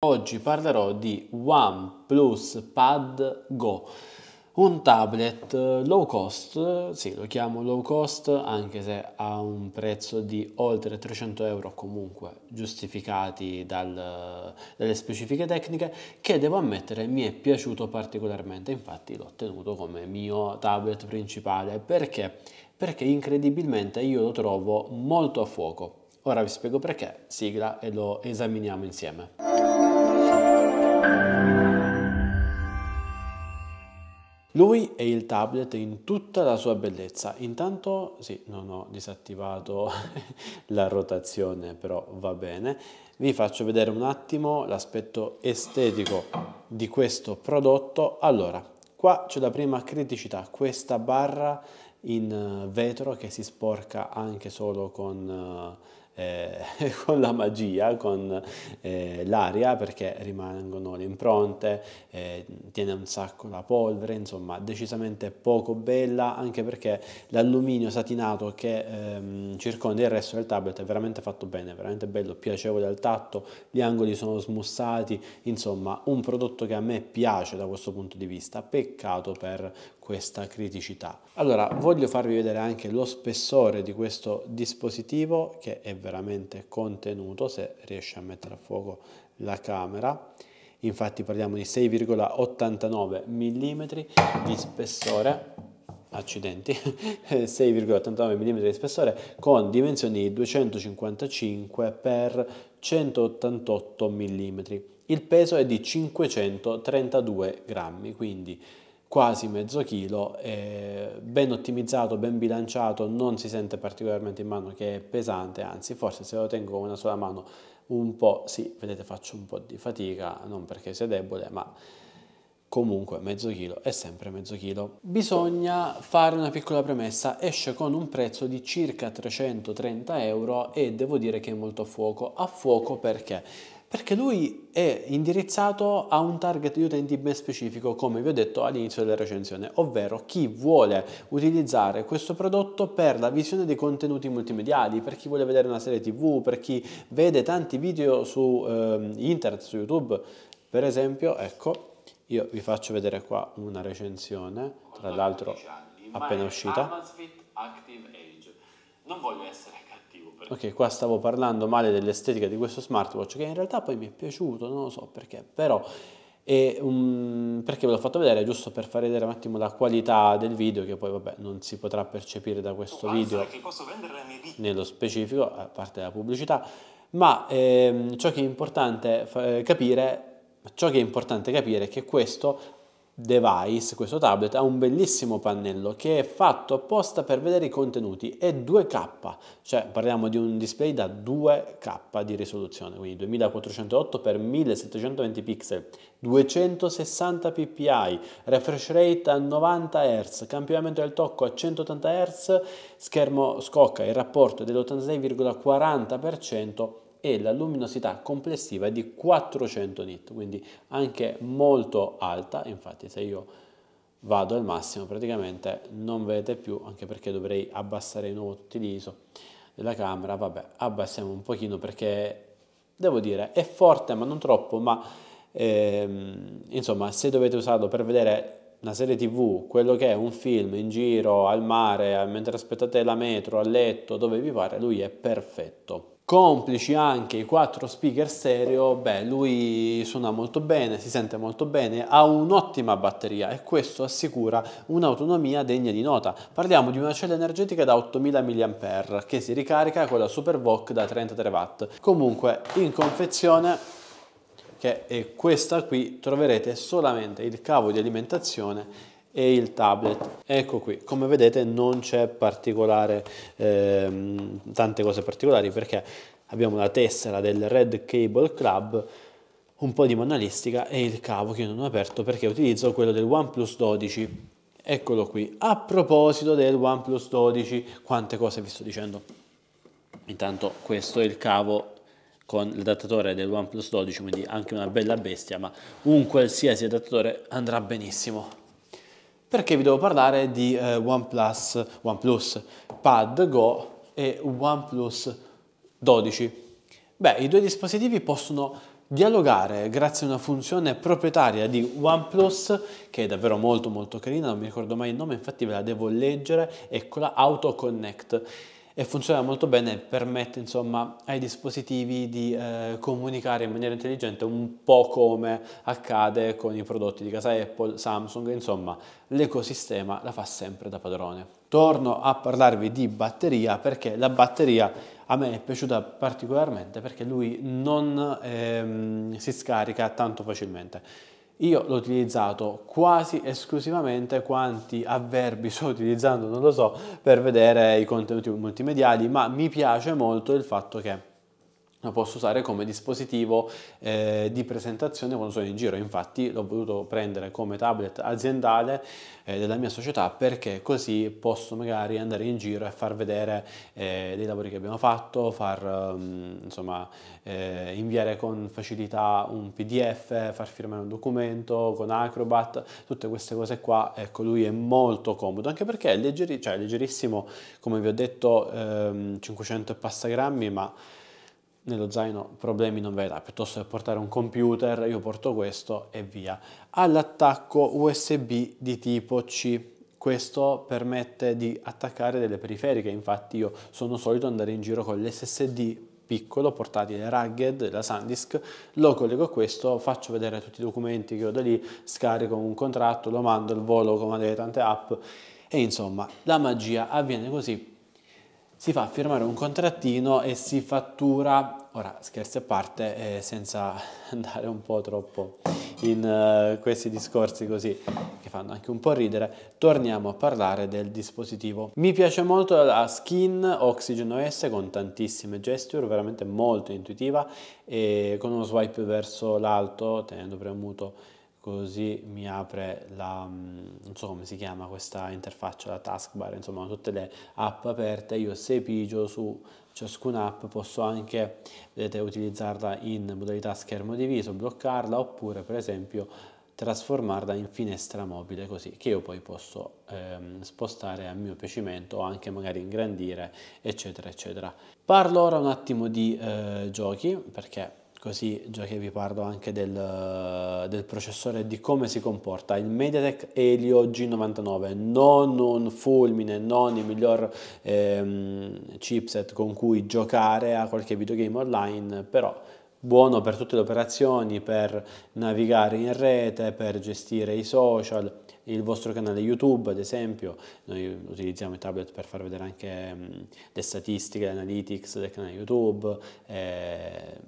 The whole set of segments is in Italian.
Oggi parlerò di OnePlus Pad Go, un tablet low cost, sì lo chiamo low cost anche se ha un prezzo di oltre 300 euro comunque giustificati dal, dalle specifiche tecniche che devo ammettere mi è piaciuto particolarmente, infatti l'ho tenuto come mio tablet principale perché? Perché incredibilmente io lo trovo molto a fuoco. Ora vi spiego perché, sigla e lo esaminiamo insieme. Lui e il tablet in tutta la sua bellezza. Intanto, sì, non ho disattivato la rotazione, però va bene. Vi faccio vedere un attimo l'aspetto estetico di questo prodotto. Allora, qua c'è la prima criticità, questa barra in vetro che si sporca anche solo con eh, eh, con la magia, con eh, l'aria, perché rimangono le impronte, eh, tiene un sacco la polvere, insomma decisamente poco bella, anche perché l'alluminio satinato che ehm, circonda il resto del tablet è veramente fatto bene, veramente bello, piacevole al tatto, gli angoli sono smussati, insomma un prodotto che a me piace da questo punto di vista, peccato per questa criticità. Allora, voglio farvi vedere anche lo spessore di questo dispositivo che è veramente veramente contenuto se riesce a mettere a fuoco la camera infatti parliamo di 6,89 mm di spessore accidenti 6,89 mm di spessore con dimensioni 255 x 188 mm il peso è di 532 grammi quindi quasi mezzo chilo, eh, ben ottimizzato, ben bilanciato, non si sente particolarmente in mano che è pesante, anzi forse se lo tengo con una sola mano un po', sì, vedete faccio un po' di fatica, non perché sia debole, ma comunque mezzo chilo è sempre mezzo chilo. Bisogna fare una piccola premessa, esce con un prezzo di circa 330 euro e devo dire che è molto a fuoco, a fuoco perché? Perché lui è indirizzato a un target di utenti ben specifico, come vi ho detto all'inizio della recensione, ovvero chi vuole utilizzare questo prodotto per la visione dei contenuti multimediali, per chi vuole vedere una serie TV, per chi vede tanti video su eh, internet, su YouTube. Per esempio, ecco, io vi faccio vedere qua una recensione, tra l'altro appena uscita. Non voglio essere ok qua stavo parlando male dell'estetica di questo smartwatch che in realtà poi mi è piaciuto non lo so perché però è un, perché ve l'ho fatto vedere giusto per far vedere un attimo la qualità del video che poi vabbè non si potrà percepire da questo video nello specifico a parte la pubblicità ma ehm, ciò che è importante eh, capire ciò che è importante capire è che questo device, questo tablet, ha un bellissimo pannello che è fatto apposta per vedere i contenuti, è 2K, cioè parliamo di un display da 2K di risoluzione, quindi 2408 x 1720 pixel, 260 ppi, refresh rate a 90 Hz, campionamento del tocco a 180 Hz, schermo scocca, il rapporto è dell'86,40%, e la luminosità complessiva è di 400 nit, quindi anche molto alta, infatti se io vado al massimo praticamente non vedete più, anche perché dovrei abbassare di nuovo tutti gli ISO della camera, vabbè abbassiamo un pochino perché devo dire è forte ma non troppo, ma ehm, insomma se dovete usarlo per vedere una serie tv, quello che è un film in giro, al mare, mentre aspettate la metro, a letto, dove vi pare, lui è perfetto complici anche i quattro speaker stereo, beh, lui suona molto bene, si sente molto bene, ha un'ottima batteria e questo assicura un'autonomia degna di nota. Parliamo di una cella energetica da 8000 mAh che si ricarica con la SuperVOC da 33 W. Comunque, in confezione che è questa qui troverete solamente il cavo di alimentazione e il tablet. Ecco qui, come vedete non c'è particolare, ehm, tante cose particolari perché abbiamo la tessera del Red Cable Club, un po' di manualistica e il cavo che non ho aperto perché utilizzo quello del OnePlus 12. Eccolo qui. A proposito del OnePlus 12, quante cose vi sto dicendo? Intanto questo è il cavo con l'adattatore del OnePlus 12, quindi anche una bella bestia, ma un qualsiasi adattatore andrà benissimo perché vi devo parlare di eh, OnePlus, OnePlus Pad Go e OnePlus 12. Beh, i due dispositivi possono dialogare grazie a una funzione proprietaria di OnePlus che è davvero molto molto carina, non mi ricordo mai il nome, infatti ve la devo leggere, eccola, Auto Connect e funziona molto bene, permette insomma ai dispositivi di eh, comunicare in maniera intelligente un po' come accade con i prodotti di casa Apple, Samsung, insomma l'ecosistema la fa sempre da padrone. Torno a parlarvi di batteria perché la batteria a me è piaciuta particolarmente perché lui non ehm, si scarica tanto facilmente io l'ho utilizzato quasi esclusivamente quanti avverbi sto utilizzando, non lo so, per vedere i contenuti multimediali, ma mi piace molto il fatto che lo posso usare come dispositivo eh, di presentazione quando sono in giro. Infatti l'ho voluto prendere come tablet aziendale eh, della mia società perché così posso magari andare in giro e far vedere eh, dei lavori che abbiamo fatto, far um, insomma eh, inviare con facilità un PDF, far firmare un documento con Acrobat, tutte queste cose qua, ecco, lui è molto comodo, anche perché è leggeri, cioè, leggerissimo, come vi ho detto, ehm, 500 e passa grammi, ma nello zaino problemi non verrà, piuttosto che portare un computer io porto questo e via. All'attacco USB di tipo C. Questo permette di attaccare delle periferiche, infatti io sono solito andare in giro con l'SSD piccolo, portatile rugged, la SanDisk, lo collego a questo, faccio vedere tutti i documenti che ho da lì, scarico un contratto, lo mando al volo come delle tante app e insomma la magia avviene così si fa firmare un contrattino e si fattura, ora scherzi a parte, eh, senza andare un po' troppo in eh, questi discorsi così che fanno anche un po' ridere, torniamo a parlare del dispositivo. Mi piace molto la skin Oxygen OS con tantissime gesture, veramente molto intuitiva e con uno swipe verso l'alto tenendo premuto così mi apre la, mm, non so come si chiama questa interfaccia, la taskbar, insomma tutte le app aperte, io se pigio su ciascuna app posso anche, vedete, utilizzarla in modalità schermo diviso, bloccarla oppure per esempio trasformarla in finestra mobile così che io poi posso ehm, spostare a mio piacimento o anche magari ingrandire eccetera eccetera parlo ora un attimo di eh, giochi perché così già che vi parlo anche del, del processore e di come si comporta il Mediatek Helio G99 non un fulmine non il miglior ehm, chipset con cui giocare a qualche videogame online però buono per tutte le operazioni per navigare in rete per gestire i social il vostro canale YouTube, ad esempio, noi utilizziamo i tablet per far vedere anche mh, ehm, le statistiche, le analytics del canale YouTube, eh,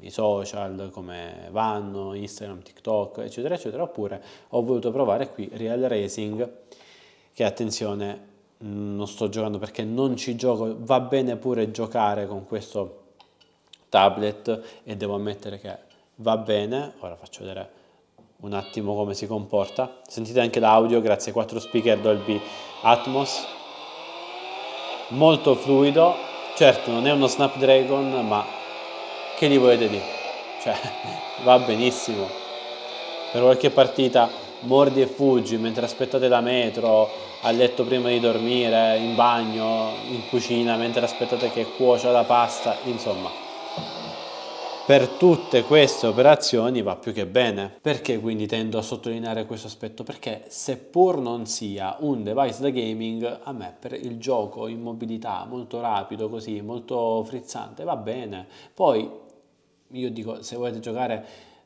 i social come vanno, Instagram, TikTok, eccetera, eccetera, oppure ho voluto provare qui Real Racing, che attenzione, non sto giocando perché non ci gioco, va bene pure giocare con questo tablet e devo ammettere che va bene, ora faccio vedere un attimo come si comporta, sentite anche l'audio grazie ai 4 speaker Dolby Atmos, molto fluido, certo non è uno Snapdragon ma che gli volete dire? Cioè, va benissimo. Per qualche partita mordi e fuggi mentre aspettate la metro, a letto prima di dormire, in bagno, in cucina, mentre aspettate che cuocia la pasta, insomma. Per tutte queste operazioni va più che bene. Perché quindi tendo a sottolineare questo aspetto? Perché seppur non sia un device da gaming, a me per il gioco in mobilità molto rapido, così, molto frizzante, va bene. Poi io dico se volete giocare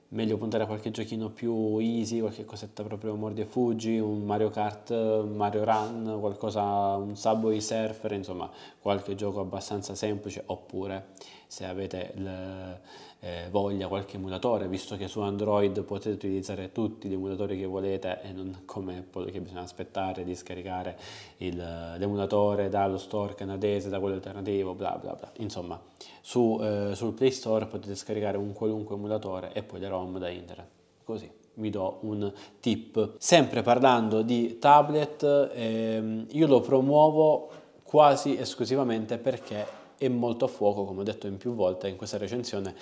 meglio puntare a qualche giochino più easy, qualche cosetta proprio mordi e fuggi, un Mario Kart, un Mario Run, qualcosa, un Subway Surfer, insomma qualche gioco abbastanza semplice oppure se avete il eh, voglia qualche emulatore, visto che su Android potete utilizzare tutti gli emulatori che volete e non come Apple che bisogna aspettare di scaricare il, l'emulatore dallo store canadese, da quello alternativo, bla bla bla. Insomma, su, eh, sul Play Store potete scaricare un qualunque emulatore e poi le ROM da internet. Così vi do un tip. Sempre parlando di tablet, ehm, io lo promuovo quasi esclusivamente perché è molto a fuoco, come ho detto in più volte in questa recensione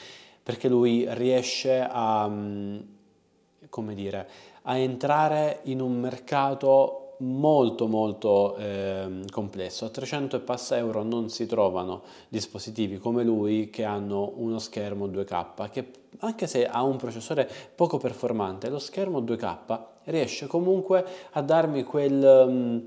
perché lui riesce a, mm, come dire, a entrare in un mercato molto molto eh, complesso. A 300 e passa euro non si trovano dispositivi come lui che hanno uno schermo 2K, che anche se ha un processore poco performante, lo schermo 2K riesce comunque a darmi quel... Um,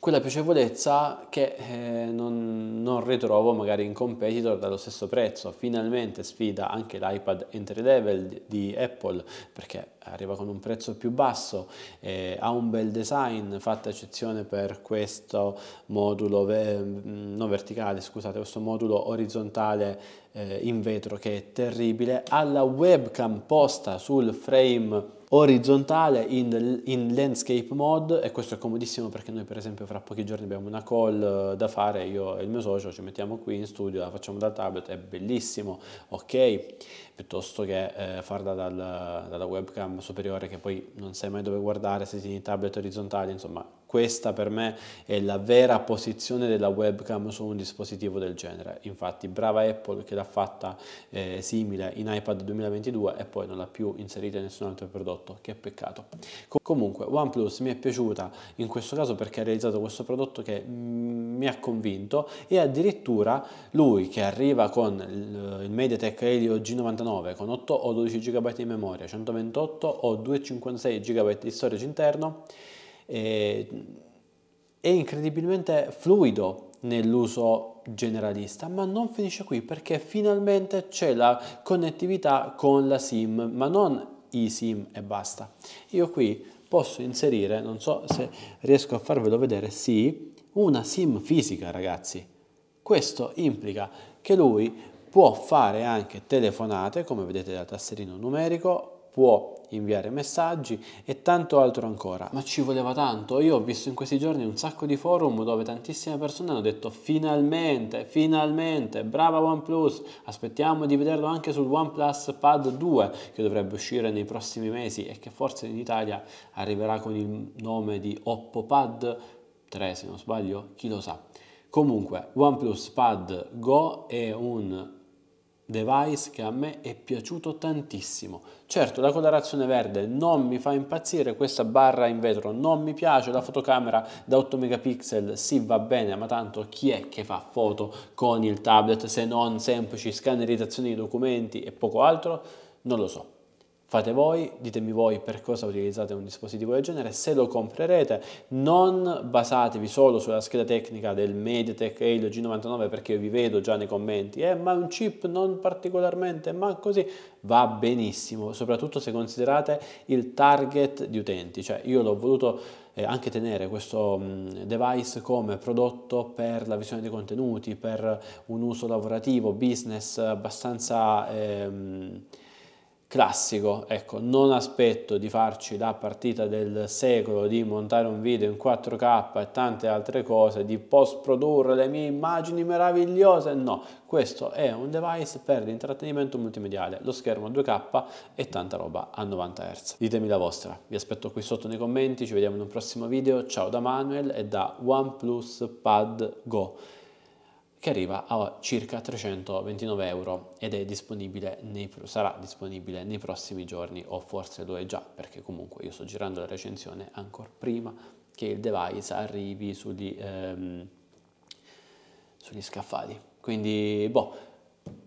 quella piacevolezza che eh, non, non, ritrovo magari in competitor dallo stesso prezzo. Finalmente sfida anche l'iPad entry level di Apple perché arriva con un prezzo più basso, eh, ha un bel design, fatta eccezione per questo modulo, ve mm, non verticale, scusate, questo modulo orizzontale eh, in vetro che è terribile, ha la webcam posta sul frame orizzontale in, in, landscape mode e questo è comodissimo perché noi per esempio fra pochi giorni abbiamo una call eh, da fare, io e il mio socio ci mettiamo qui in studio, la facciamo dal tablet, è bellissimo, ok, piuttosto che eh, farla dal, dalla webcam superiore che poi non sai mai dove guardare, se sei in tablet orizzontale, insomma questa per me è la vera posizione della webcam su un dispositivo del genere. Infatti brava Apple che l'ha fatta eh, simile in iPad 2022 e poi non l'ha più inserita in nessun altro prodotto, che peccato. Com comunque OnePlus mi è piaciuta in questo caso perché ha realizzato questo prodotto che mm, mi ha convinto e addirittura lui che arriva con il, eh, il MediaTek Helio G99 con 8 o 12 GB di memoria, 128 o 256 GB di storage interno eh, è incredibilmente fluido nell'uso generalista, ma non finisce qui perché finalmente c'è la connettività con la SIM, ma non i sim e basta. Io qui posso inserire, non so se riesco a farvelo vedere, sì, una SIM fisica ragazzi. Questo implica che lui può fare anche telefonate, come vedete dal tasserino numerico, può inviare messaggi e tanto altro ancora. Ma ci voleva tanto. Io ho visto in questi giorni un sacco di forum dove tantissime persone hanno detto finalmente, finalmente, brava OnePlus, aspettiamo di vederlo anche sul OnePlus Pad 2 che dovrebbe uscire nei prossimi mesi e che forse in Italia arriverà con il nome di Oppo Pad 3 se non sbaglio, chi lo sa. Comunque, OnePlus Pad Go è un device che a me è piaciuto tantissimo. Certo, la colorazione verde non mi fa impazzire, questa barra in vetro non mi piace, la fotocamera da 8 megapixel sì va bene, ma tanto chi è che fa foto con il tablet se non semplici scannerizzazioni di documenti e poco altro? Non lo so. Fate voi, ditemi voi per cosa utilizzate un dispositivo del genere, se lo comprerete non basatevi solo sulla scheda tecnica del Mediatek Helio G99 perché io vi vedo già nei commenti, eh, ma un chip non particolarmente, ma così va benissimo, soprattutto se considerate il target di utenti, cioè io l'ho voluto eh, anche tenere questo mm, device come prodotto per la visione dei contenuti, per un uso lavorativo, business abbastanza... Ehm, classico, ecco, non aspetto di farci la partita del secolo, di montare un video in 4K e tante altre cose, di post produrre le mie immagini meravigliose, no, questo è un device per l'intrattenimento multimediale, lo schermo 2K e tanta roba a 90 Hz. Ditemi la vostra, vi aspetto qui sotto nei commenti, ci vediamo in un prossimo video, ciao da Manuel e da OnePlus Pad Go che arriva a circa 329 euro ed è disponibile nei, sarà disponibile nei prossimi giorni o forse lo è già perché comunque io sto girando la recensione ancora prima che il device arrivi sugli, ehm, sugli scaffali quindi boh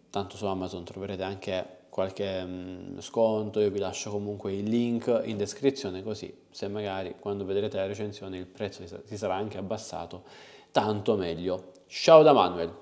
tanto su Amazon troverete anche qualche mm, sconto io vi lascio comunque il link in descrizione così se magari quando vedrete la recensione il prezzo si sarà anche abbassato tanto meglio. Ciao da Manuel.